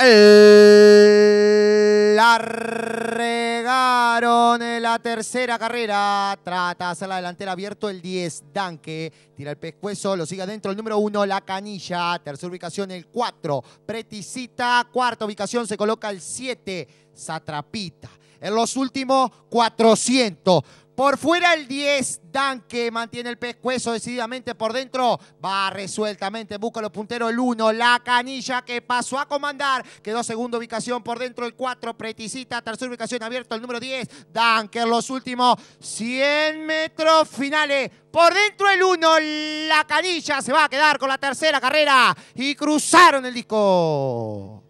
La regaron en la tercera carrera. Trata de hacer la delantera abierto el 10. Danke. Tira el pescuezo. Lo sigue adentro el número 1. La canilla. Tercera ubicación el 4. Preticita. Cuarta ubicación se coloca el 7. Satrapita. En los últimos 400. Por fuera el 10, Dan mantiene el pescuezo decididamente por dentro. Va resueltamente, busca los punteros el 1, la canilla que pasó a comandar. Quedó segunda ubicación por dentro el 4, Preticita. Tercera ubicación abierto el número 10, en Los últimos 100 metros finales. Por dentro el 1, la canilla se va a quedar con la tercera carrera. Y cruzaron el disco.